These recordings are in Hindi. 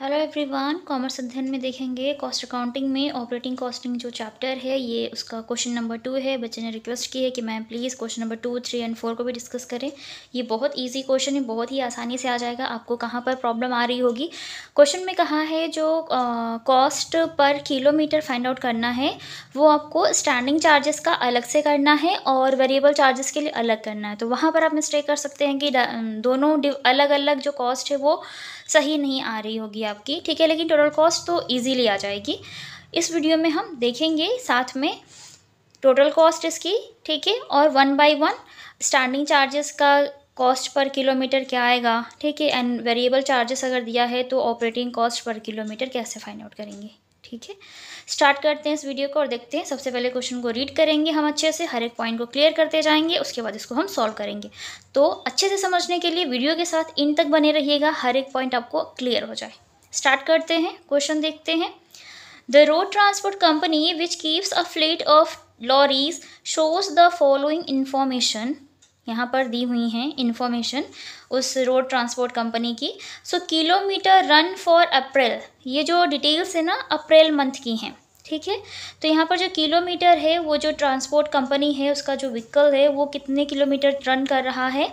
हेलो एवरीवन कॉमर्स अध्ययन में देखेंगे कॉस्ट अकाउंटिंग में ऑपरेटिंग कॉस्टिंग जो चैप्टर है ये उसका क्वेश्चन नंबर टू है बच्चे ने रिक्वेस्ट की है कि ma'am please question number two three and four को भी डिस्कस करें ये बहुत इजी क्वेश्चन है बहुत ही आसानी से आ जाएगा आपको कहाँ पर प्रॉब्लम आ रही होगी क्वेश्चन में कहा है जो cost per kilometer find out करना है वो आपको स्टैंडिंग चार्जेस का अलग से करना है और वेरिएबल चार्जेस के लिए अलग करना है तो वहाँ पर आप मिस्टेक कर सकते हैं कि दोनों अलग अलग जो कॉस्ट है वो सही नहीं आ रही होगी आपकी ठीक है लेकिन टोटल कॉस्ट तो ईजीली आ जाएगी इस वीडियो में हम देखेंगे साथ में टोटल कॉस्ट इसकी ठीक है और one by one standing charges का कॉस्ट पर किलोमीटर क्या आएगा ठीक है एंड वेरिएबल चार्जेस अगर दिया है तो ऑपरेटिंग कॉस्ट पर किलोमीटर कैसे फाइंड आउट करेंगे ठीक है स्टार्ट करते हैं इस वीडियो को और देखते हैं सबसे पहले क्वेश्चन को रीड करेंगे हम अच्छे से हर एक पॉइंट को क्लियर करते जाएंगे उसके बाद इसको हम सॉल्व करेंगे तो अच्छे से समझने के लिए वीडियो के साथ इन तक बने रहिएगा हर एक पॉइंट आपको क्लियर हो जाए स्टार्ट करते हैं क्वेश्चन देखते हैं the road transport company which keeps a fleet of lorries shows the following information यहाँ पर दी हुई हैं इन्फॉर्मेशन उस रोड ट्रांसपोर्ट कंपनी की सो किलोमीटर रन फॉर अप्रैल ये जो डिटेल्स है ना अप्रैल मंथ की हैं ठीक है तो यहाँ पर जो किलोमीटर है वो जो ट्रांसपोर्ट कंपनी है उसका जो व्हीकल है वो कितने किलोमीटर रन कर रहा है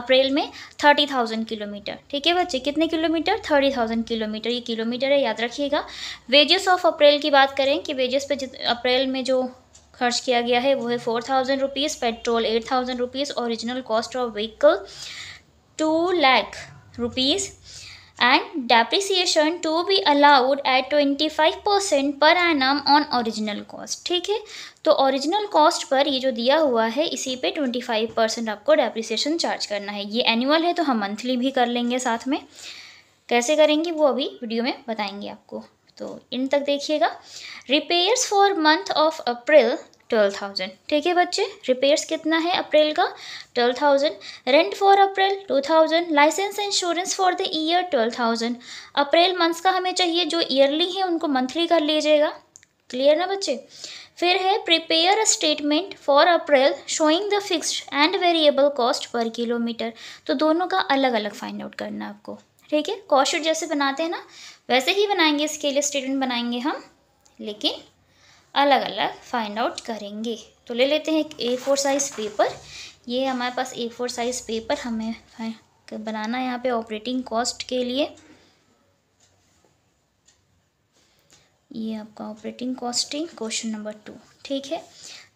अप्रैल में थर्टी थाउजेंड किलोमीटर ठीक है बच्चे कितने किलोमीटर थर्टी थाउजेंड किलोमीटर ये किलोमीटर है याद रखिएगा वेजेस ऑफ अप्रैल की बात करें कि वेजेस पे अप्रैल में जो खर्च किया गया है वो है four thousand rupees petrol eight thousand rupees original cost of vehicle two lakh rupees and depreciation be allowed at twenty five percent per an annum on original cost ठीक है तो ऑरिजिनल कॉस्ट पर ये जो दिया हुआ है इसी पे परसेंट आपको डेप्रिसिएशन चार्ज करना है ये एनुअल है तो हम मंथली भी कर लेंगे साथ में कैसे करेंगे वो अभी वीडियो में बताएंगे आपको तो इन तक देखिएगा repairs for month of April twelve thousand ठीक है बच्चे रिपेयर्स कितना है अप्रैल का twelve thousand rent for April two thousand licence insurance for the year twelve thousand April months का हमें चाहिए जो ईयरली है उनको मंथली कर लीजिएगा क्लियर ना बच्चे फिर है prepare a statement for April showing the fixed and variable cost per kilometre तो दोनों का अलग अलग फाइंड आउट करना आपको ठीक है कॉस्ट जैसे बनाते हैं ना वैसे ही बनाएंगे इसके लिए स्टेटमेंट बनाएंगे हम लेकिन अलग अलग फाइंड आउट करेंगे तो ले लेते हैं एक ए फोर साइज़ पेपर ये हमारे पास ए फोर साइज़ पेपर हमें बनाना है यहाँ पे ऑपरेटिंग कॉस्ट के लिए ये आपका operating costing question number two ठीक है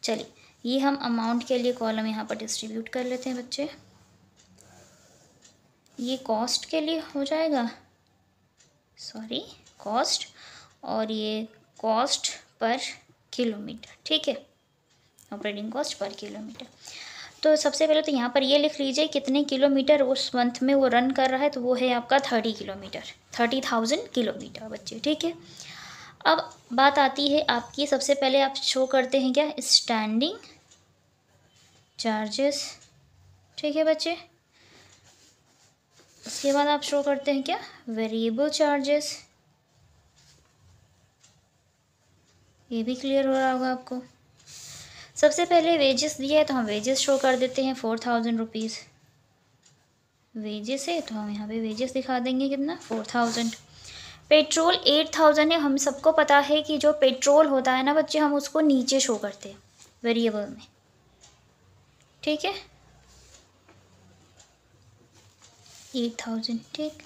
चलिए ये हम अमाउंट के लिए कॉलम यहाँ पर डिस्ट्रीब्यूट कर लेते हैं बच्चे ये कॉस्ट के लिए हो जाएगा सॉरी कॉस्ट और ये कॉस्ट पर किलोमीटर ठीक है ऑपरेटिंग कॉस्ट पर किलोमीटर तो सबसे पहले तो यहाँ पर ये लिख लीजिए कितने किलोमीटर उस मंथ में वो रन कर रहा है तो वो है आपका thirty kilometre thirty thousand kilometre बच्चे ठीक है अब बात आती है आपकी सबसे पहले आप शो करते हैं क्या स्टैंडिंग चार्जेस ठीक है बच्चे उसके बाद आप शो करते हैं क्या वेरिएबल चार्जेस ये भी क्लियर हो रहा होगा आपको सबसे पहले वेजेस दिया है तो हम वेजेस शो कर देते हैं फोर थाउजेंड रुपीज़ वेजेस है तो हम यहाँ पे वेजेस दिखा देंगे कितना four thousand petrol eight thousand है हम सबको पता है कि जो पेट्रोल होता है ना बच्चे हम उसको नीचे शो करते हैं वेरिएबल में ठीक है एट थाउजेंड ठीक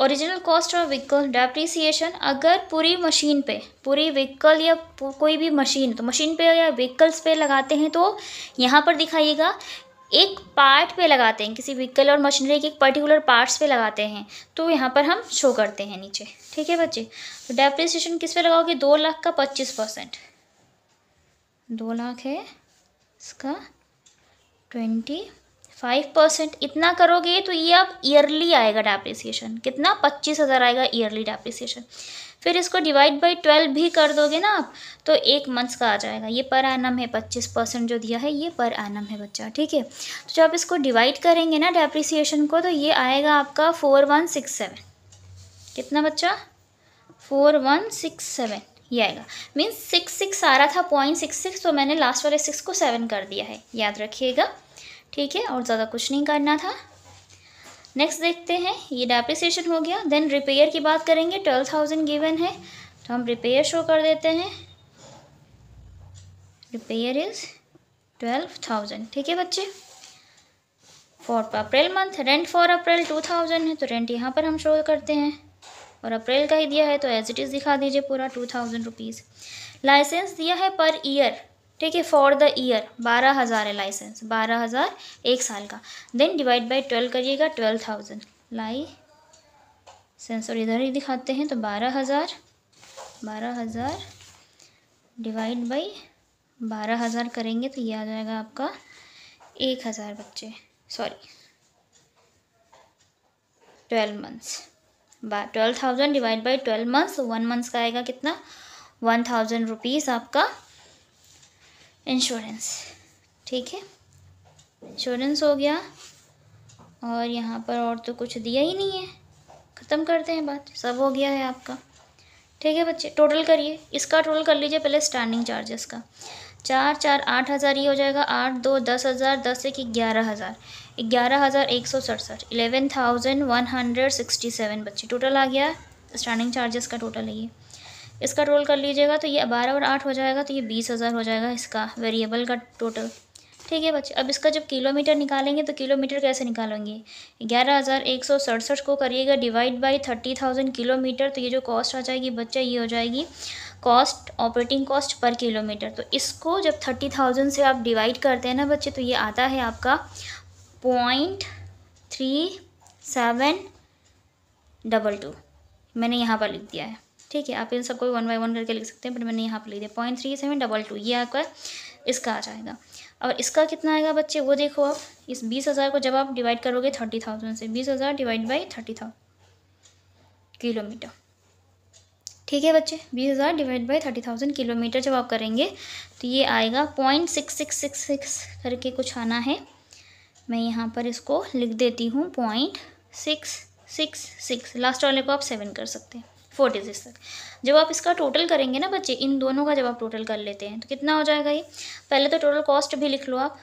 original cost of vehicle depreciation अगर पूरी मशीन पे पूरी व्हीकल या कोई भी मशीन तो मशीन पे या व्हीकल्स पे लगाते हैं तो यहाँ पर दिखाइएगा एक पार्ट पे लगाते हैं किसी व्हीकल और मशीनरी के एक पर्टिकुलर पार्ट्स पे लगाते हैं तो यहाँ पर हम शो करते हैं नीचे ठीक है बच्चे तो डेप्रिसिएशन किस पे लगाओगे दो लाख का पच्चीस परसेंट दो लाख है इसका ट्वेंटी फाइव परसेंट इतना करोगे तो ये अब ईयरली आएगा डेप्रिसिएशन कितना पच्चीस हज़ार आएगा ईयरली डेप्रिसिएशन फिर इसको डिवाइड बाई ट्वेल्व भी कर दोगे ना आप तो एक मंथ्स का आ जाएगा ये पर एनम है पच्चीस परसेंट जो दिया है ये पर एनम है बच्चा ठीक है तो जब आप इसको डिवाइड करेंगे ना डेप्रिसिएशन को तो ये आएगा आपका फोर वन सिक्स सेवन कितना बच्चा फोर वन सिक्स सेवन ये आएगा मीन्स सिक्स सिक्स आ रहा था पॉइंट सिक्स सिक्स तो मैंने लास्ट वाले सिक्स को सेवन कर दिया है याद रखिएगा ठीक है और ज़्यादा कुछ नहीं करना था नेक्स्ट देखते हैं ये डेप्रिसिएशन हो गया देन रिपेयर की बात करेंगे ट्वेल्व थाउजेंड गिवन है तो हम रिपेयर शो कर देते हैं रिपेयर इज़ ट्वेल्व थाउजेंड ठीक है बच्चे for April month rent for April two thousand है तो रेंट यहाँ पर हम शो करते हैं और अप्रैल का ही दिया है तो एज इट इज़ दिखा दीजिए पूरा टू थाउजेंड रुपीज़ लाइसेंस दिया है पर ईयर ठीक है फॉर द ईयर बारह हज़ार है लाइसेंस बारह हज़ार एक साल का देन डिवाइड बाई ट्वेल्व करिएगा ट्वेल्व थाउजेंड लाई और इधर ही दिखाते हैं तो बारह हज़ार बारह हज़ार डिवाइड बाई बारह हज़ार करेंगे तो ये आ जाएगा आपका एक हज़ार बच्चे sorry twelve months twelve thousand divide by twelve months one months का आएगा कितना वन थाउजेंड रुपीज़ आपका इंश्योरेंस ठीक है इंश्योरेंस हो गया और यहाँ पर और तो कुछ दिया ही नहीं है ख़त्म करते हैं बात सब हो गया है आपका ठीक है बच्चे टोटल करिए इसका टोटल कर लीजिए पहले स्टैंडिंग चार्जेस का चार चार आठ हज़ार ये हो जाएगा आठ दो दस हज़ार दस एक ग्यारह हज़ार ग्यारह हज़ार एक सौ सड़सठ eleven thousand one hundred sixty seven बच्चे टोटल आ गया स्टैंडिंग चार्जेस का टोटल है ये इसका रोल कर लीजिएगा तो ये बारह और आठ हो जाएगा तो ये बीस हज़ार हो जाएगा इसका वेरिएबल का टोटल ठीक है बच्चे अब इसका जब किलोमीटर निकालेंगे तो किलोमीटर कैसे निकालेंगे ग्यारह हज़ार एक सौ सड़सठ को करिएगा divide by thirty thousand kilometre तो ये जो कॉस्ट आ जाएगी बच्चा ये हो जाएगी cost operating cost per kilometre तो इसको जब थर्टी थाउजेंड से आप डिवाइड करते हैं ना बच्चे तो ये आता है आपका point three seven double two मैंने यहाँ पर लिख दिया है ठीक है आप इन सबको वन बाई वन करके लिख सकते हैं बट मैंने यहाँ पर लिख दिया point three seven double two ये आपका इसका आ जाएगा और इसका कितना आएगा बच्चे वो देखो आप इस बीस हज़ार को जब आप डिवाइड करोगे थर्टी थाउजेंड से बीस हज़ार divide by thirty thousand kilometre ठीक है बच्चे बीस हज़ार divide by thirty thousand kilometre जब आप करेंगे तो ये आएगा point six six six six करके कुछ आना है मैं यहाँ पर इसको लिख देती हूँ point six six six last वाले को आप सेवन कर सकते हैं फोर्टी सिक्स तक जब आप इसका टोटल करेंगे ना बच्चे इन दोनों का जब आप टोटल कर लेते हैं तो कितना हो जाएगा ये पहले तो टोटल कॉस्ट भी लिख लो आप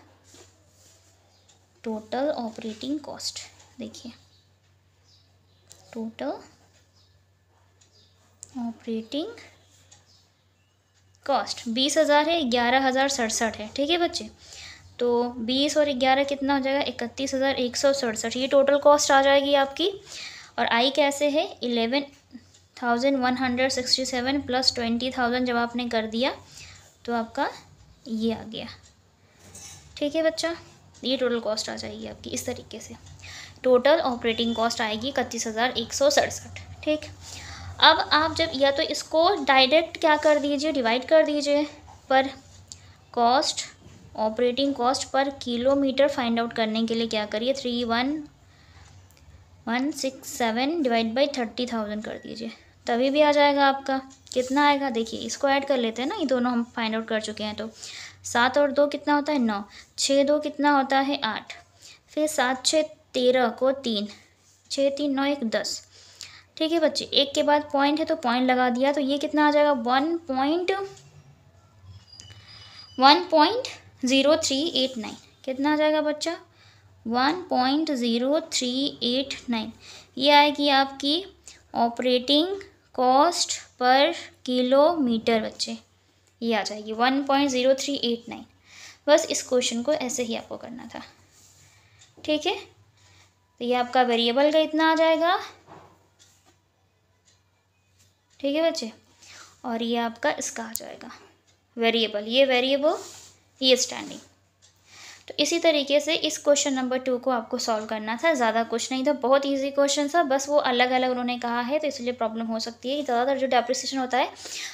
टोटल ऑपरेटिंग कॉस्ट देखिए टोटल ऑपरेटिंग कॉस्ट बीस हज़ार है ग्यारह हज़ार सड़सठ है ठीक है बच्चे तो बीस और ग्यारह कितना हो जाएगा इकतीस हज़ार एक सौ सड़सठ ये टोटल कॉस्ट आ जाएगी आपकी और आई कैसे है eleven thousand one hundred sixty seven plus twenty thousand जब आपने कर दिया तो आपका ये आ गया ठीक है बच्चा ये टोटल कॉस्ट आ जाएगी आपकी इस तरीके से टोटल ऑपरेटिंग कॉस्ट आएगी इकतीस हज़ार एक सौ सड़सठ ठीक अब आप जब या तो इसको डायरेक्ट क्या कर दीजिए डिवाइड कर दीजिए पर cost operating cost per kilometer find out करने के लिए क्या करिए three one one six seven divide by thirty thousand कर दीजिए तभी भी आ जाएगा आपका कितना आएगा देखिए इसको ऐड कर लेते हैं ना ये दोनों हम फाइंड आउट कर चुके हैं तो सात और दो कितना होता है नौ छः दो कितना होता है आठ फिर सात छः तेरह को तीन छः तीन नौ एक दस ठीक है बच्चे एक के बाद पॉइंट है तो पॉइंट लगा दिया तो ये कितना आ जाएगा one point one point zero three eight nine कितना आ जाएगा बच्चा one point zero three eight nine ये आएगी आपकी ऑपरेटिंग कॉस्ट पर किलोमीटर बच्चे ये आ जाएगी one point zero three eight nine बस इस क्वेश्चन को ऐसे ही आपको करना था ठीक है तो ये आपका वेरिएबल का इतना आ जाएगा ठीक है बच्चे और ये आपका इसका आ जाएगा वेरिएबल ये वेरिएबल ये स्टैंडिंग तो इसी तरीके से इस क्वेश्चन नंबर टू को आपको सॉल्व करना था ज़्यादा कुछ नहीं था बहुत ईजी क्वेश्चन था बस वो अलग अलग उन्होंने कहा है तो इसलिए प्रॉब्लम हो सकती है ज़्यादातर जो डेप्रिसिएशन होता है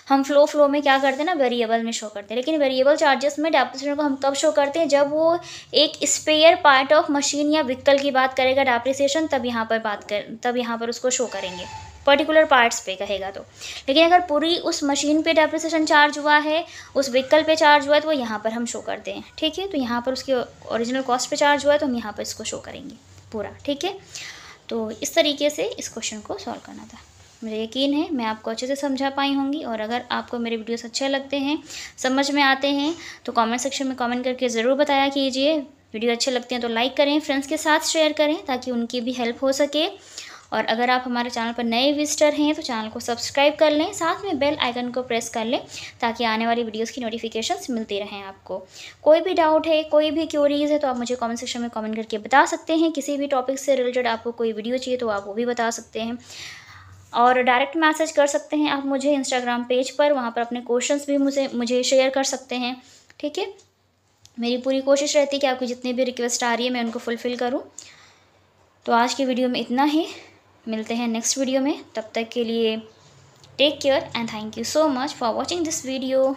हम फ्लो फ्लो में क्या करते हैं ना वेरिएबल में शो करते हैं लेकिन वेरिएबल चार्जेस में डेप्रिसिएशन को हम कब शो करते हैं जब वो एक स्पेयर पार्ट ऑफ मशीन या व्हीकल की बात करेगा डेप्रिसिएशन तब यहाँ पर बात कर तब यहाँ पर उसको शो करेंगे पर्टिकुलर पार्ट्स पे कहेगा तो लेकिन अगर पूरी उस मशीन पे डेप्रिसिएशन चार्ज हुआ है उस व्हीकल पे चार्ज हुआ है तो वो यहाँ पर हम शो करते हैं ठीक है तो यहाँ पर उसके ओरिजिनल कॉस्ट पे चार्ज हुआ है तो हम यहाँ पर इसको शो करेंगे पूरा ठीक है तो इस तरीके से इस क्वेश्चन को सॉल्व करना था मुझे यकीन है मैं आपको अच्छे से समझा पाई होंगी और अगर आपको मेरे वीडियोस अच्छे लगते हैं समझ में आते हैं तो कमेंट सेक्शन में कमेंट करके ज़रूर बताया कीजिए वीडियो अच्छे लगते हैं तो लाइक करें फ्रेंड्स के साथ शेयर करें ताकि उनकी भी हेल्प हो सके और अगर आप हमारे चैनल पर नए विजिटर हैं तो चैनल को सब्सक्राइब कर लें साथ में बेल आइकन को प्रेस कर लें ताकि आने वाली वीडियोस की नोटिफिकेशंस मिलती रहें आपको कोई भी डाउट है कोई भी क्यूरीज है तो आप मुझे कमेंट सेक्शन में कमेंट करके बता सकते हैं किसी भी टॉपिक से रिलेटेड आपको कोई वीडियो चाहिए तो आप वो भी बता सकते हैं और डायरेक्ट मैसेज कर सकते हैं आप मुझे इंस्टाग्राम पेज पर वहाँ पर अपने क्वेश्चन भी मुझे मुझे शेयर कर सकते हैं ठीक है मेरी पूरी कोशिश रहती है कि आपकी जितनी भी रिक्वेस्ट आ रही है मैं उनको फुलफ़िल करूँ तो आज की वीडियो में इतना ही मिलते हैं नेक्स्ट वीडियो में तब तक के लिए take care and thank you so much for watching this video